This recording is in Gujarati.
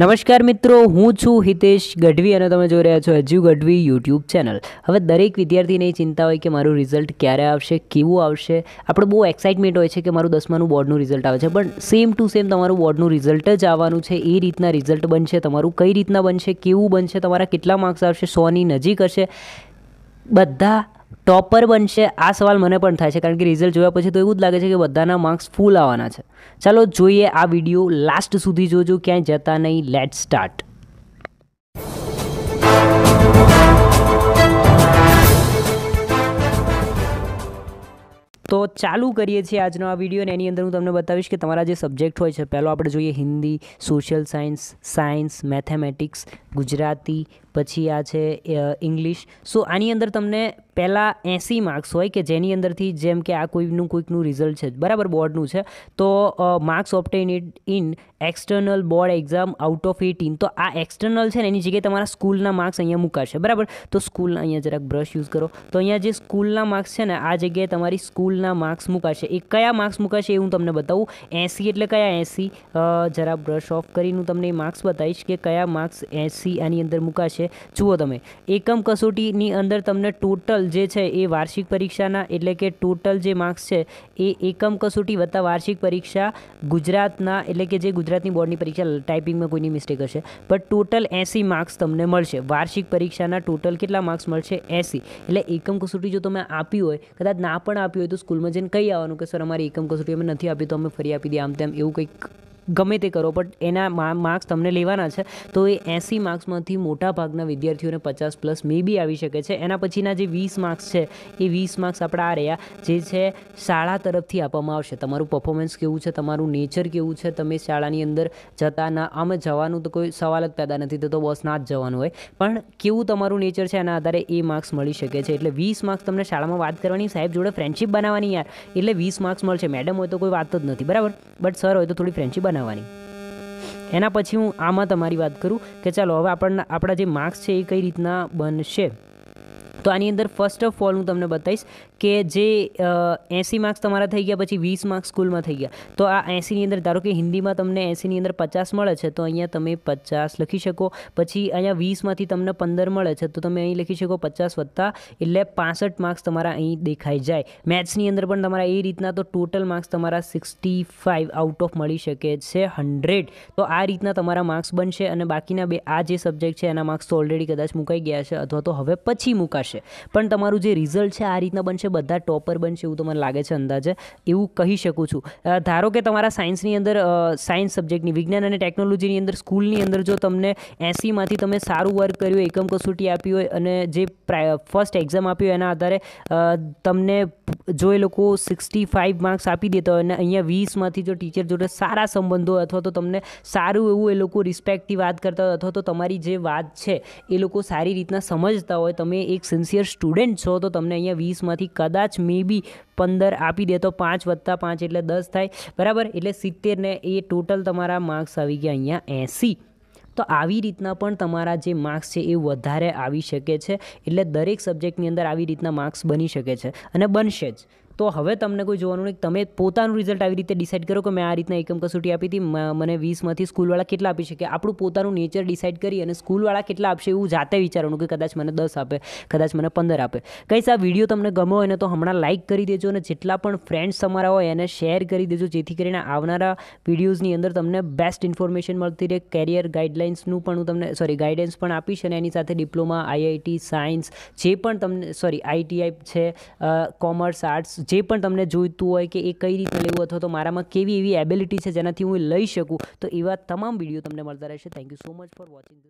નમસ્કાર મિત્રો હું છું હિતેશ ગઢવી અને તમે જોઈ રહ્યા છો અજીવ ગઢવી યુટ્યુબ ચેનલ હવે દરેક વિદ્યાર્થીને એ ચિંતા હોય કે મારું રિઝલ્ટ ક્યારે આવશે કેવું આવશે આપણે બહુ એક્સાઇટમેન્ટ હોય છે કે મારું દસમાનું બોર્ડનું રિઝલ્ટ આવે છે પણ સેમ ટુ સેમ તમારું બોર્ડનું રિઝલ્ટ જ આવવાનું છે એ રીતના રિઝલ્ટ બનશે તમારું કઈ રીતના બનશે કેવું બનશે તમારા કેટલા માર્ક્સ આવશે સોની નજીક હશે બધા ટોપર બનશે આ સવાલ મને પણ થાય છે કારણ કે રિઝલ્ટ જોયા પછી તો એવું જ લાગે છે કે બધાના માર્ક્સ ફૂલ આવવાના છે ચાલો જોઈએ આ વિડીયો લાસ્ટ સુધી જોજો ક્યાંય જતા નહીં લેટ સ્ટાર્ટ તો ચાલુ કરીએ છીએ આજનો આ વિડીયો અને એની અંદર હું તમને બતાવીશ કે તમારા જે સબ્જેક્ટ હોય છે પહેલો આપણે જોઈએ Hindi social science science mathematics Gujarati પછી આ છે ઇંગ્લિશ સો આની અંદર તમને પહેલાં એંસી માર્ક્સ હોય કે જેની અંદરથી જેમ કે આ કોઈનું કોઈકનું રિઝલ્ટ છે બરાબર બોર્ડનું છે તો marks obtain in external board exam out of eighteen તો આ એક્સટર્નલ છે ને એની જગ્યાએ તમારા સ્કૂલના માર્ક્સ અહીંયા મૂકાશે બરાબર તો સ્કૂલના અહીંયા જરાક બ્રશ યુઝ કરો તો અહીંયા જે સ્કૂલના માર્ક્સ છે ને આ જગ્યાએ તમારી સ્કૂલના માર્ક્સ મૂકાશે એ કયા માર્ક્સ મૂકાશે એ હું તમને બતાવું એંસી એટલે કયા એસી જરા બ્રશ ઓફ કરીને હું તમને માર્ક્સ બતાવીશ કે કયા માર્ક્સ એસી સી આની અંદર મૂકાશે જુઓ તમે એકમ કસોટીની અંદર તમને ટોટલ જે છે એ વાર્ષિક પરીક્ષાના એટલે કે ટોટલ જે માર્ક્સ છે એ એકમ કસોટી વત્તા વાર્ષિક પરીક્ષા ગુજરાતના એટલે કે જે ગુજરાતની બોર્ડની પરીક્ષા ટાઈપિંગમાં કોઈની મિસ્ટેક હશે બટ ટોટલ એંસી માર્ક્સ તમને મળશે વાર્ષિક પરીક્ષાના ટોટલ કેટલા માર્ક્સ મળશે એંસી એટલે એકમ કસોટી જો તમે આપી હોય કદાચ ના પણ આપી હોય તો સ્કૂલમાં જઈને કહી આવવાનું કે સર અમારી એકમ કસોટી અમે નથી આપી તો અમે ફરી આપી દઈએ આમ તેમ એવું કંઈક ગમે તે કરો બટ એના માર્ક્સ તમને લેવાના છે તો એ એંસી માર્ક્સમાંથી મોટાભાગના વિદ્યાર્થીઓને પચાસ પ્લસ મે બી આવી શકે છે એના પછીના જે વીસ માર્ક્સ છે એ વીસ માર્ક્સ આપણા આ રહ્યા જે છે શાળા તરફથી આપવામાં આવશે તમારું પર્ફોમન્સ કેવું છે તમારું નેચર કેવું છે તમે શાળાની અંદર જતા ના આમ જવાનું તો કોઈ સવાલ જ પેદા નથી તો બસ ના જ જવાનું હોય પણ કેવું તમારું નેચર છે એના આધારે એ માર્ક્સ મળી શકે છે એટલે વીસ માર્ક્સ તમને શાળામાં વાત કરવાની સાહેબ જોડે ફ્રેન્ડશીપ બનાવવાની યાર એટલે વીસ માર્ક્સ મળશે મેડમ હોય તો કોઈ વાત જ નથી બરાબર બટ સર હોય તો થોડી ફ્રેન્ડશિપ બનાવ બનાવવાની એના પછી હું આમાં તમારી વાત કરું કે ચાલો હવે આપણને આપણા જે માર્ક્સ છે એ કઈ રીતના બનશે તો આની અંદર ફર્સ્ટ ઓફ ઓલ હું તમને બતાવીશ કે જે એંસી માર્ક્સ તમારા થઈ ગયા પછી વીસ માર્ક્સ સ્કૂલમાં થઈ ગયા તો આ એંસીની અંદર ધારો કે હિન્દીમાં તમને એંસીની અંદર પચાસ મળે છે તો અહીંયા તમે પચાસ લખી શકો પછી અહીંયા વીસમાંથી તમને પંદર મળે છે તો તમે અહીં લખી શકો પચાસ વત્તા એટલે પાસઠ માર્ક્સ તમારા અહીં દેખાઈ જાય મેથ્સની અંદર પણ તમારા એ રીતના તો ટોટલ માર્ક્સ તમારા સિક્સટી ફાઇવ આઉટ ઓફ મળી શકે છે હન્ડ્રેડ તો આ રીતના તમારા માર્ક્સ બનશે અને બાકીના બે આ જે સબ્જેક્ટ છે એના માર્ક્સ તો ઓલરેડી કદાચ મુકાઈ ગયા છે અથવા તો હવે પછી મુકાશે પણ તમારું જે રિઝલ્ટ છે આ રીતના બનશે બધા ટોપર બનશે એવું તો મને લાગે છે અંદાજે એવું કહી શકું છું ધારો કે તમારા સાયન્સની અંદર સાયન્સ સબ્જેક્ટની વિજ્ઞાન અને ટેકનોલોજીની અંદર સ્કૂલની અંદર જો તમને એંસીમાંથી તમે સારું વર્ક કર્યું એકમ કસોટી આપી હોય અને જે ફર્સ્ટ એક્ઝામ આપી હોય એના આધારે તમને જો એ લોકો સિક્સટી ફાઇવ માર્ક્સ આપી દેતા હોય અને અહીંયા વીસમાંથી જો ટીચર જોડે સારા સંબંધો અથવા તો તમને સારું એવું એ લોકો રિસ્પેક્ટથી વાત કરતા હોય અથવા તો તમારી જે વાત છે એ લોકો સારી રીતના સમજતા હોય તમે એક સિન્સિયર સ્ટુડન્ટ છો તો તમને અહીંયા વીસમાંથી કદાચ મે બી પંદર આપી દે તો પાંચ વત્તા પાંચ એટલે દસ થાય બરાબર એટલે સિત્તેરને એ ટોટલ તમારા માર્ક્સ આવી ગયા અહીંયા એંસી તો આવી રીતના પણ તમારા જે માર્ક્સ છે એ વધારે આવી શકે છે એટલે દરેક સબ્જેક્ટની અંદર આવી રીતના માર્ક્સ બની શકે છે અને બનશે જ તો હવે તમને કોઈ જોવાનું નહીં તમે પોતાનું રિઝલ્ટ આવી રીતે ડિસાઇડ કરો કે મેં આ રીતના એકમ કસોટી આપી હતી મને વીસમાંથી સ્કૂલવાળા કેટલા આપી શકે આપણું પોતાનું નેચર ડિસાઇડ કરી અને સ્કૂલવાળા કેટલા આપશે એવું જાતે વિચારવાનું કે કદાચ મને દસ આપે કદાચ મને પંદર આપે કઈ આ વિડીયો તમને ગમો હોય ને તો હમણાં લાઇક કરી દેજો અને જેટલા પણ ફ્રેન્ડ્સ તમારા હોય એને શેર કરી દેજો જેથી કરીને આવનારા વિડીયોઝની અંદર તમને બેસ્ટ ઇન્ફોર્મેશન મળતી રહે કેરિયર ગાઈડલાઇન્સનું પણ હું તમને સોરી ગાઈડન્સ પણ આપીશ અને એની સાથે ડિપ્લોમા આઈઆઈટી સાયન્સ જે પણ તમને સોરી આઈટીઆઈ છે કોમર્સ આર્ટ્સ જે પણ તમને જોઈતું હોય કે એ કઈ રીતે લેવું અથવા તો મારામાં કેવી એવી એબિલિટી છે જેનાથી હું લઈ શકું તો એવા તમામ વિડીયો તમને મળતા રહેશે thank you so much for watching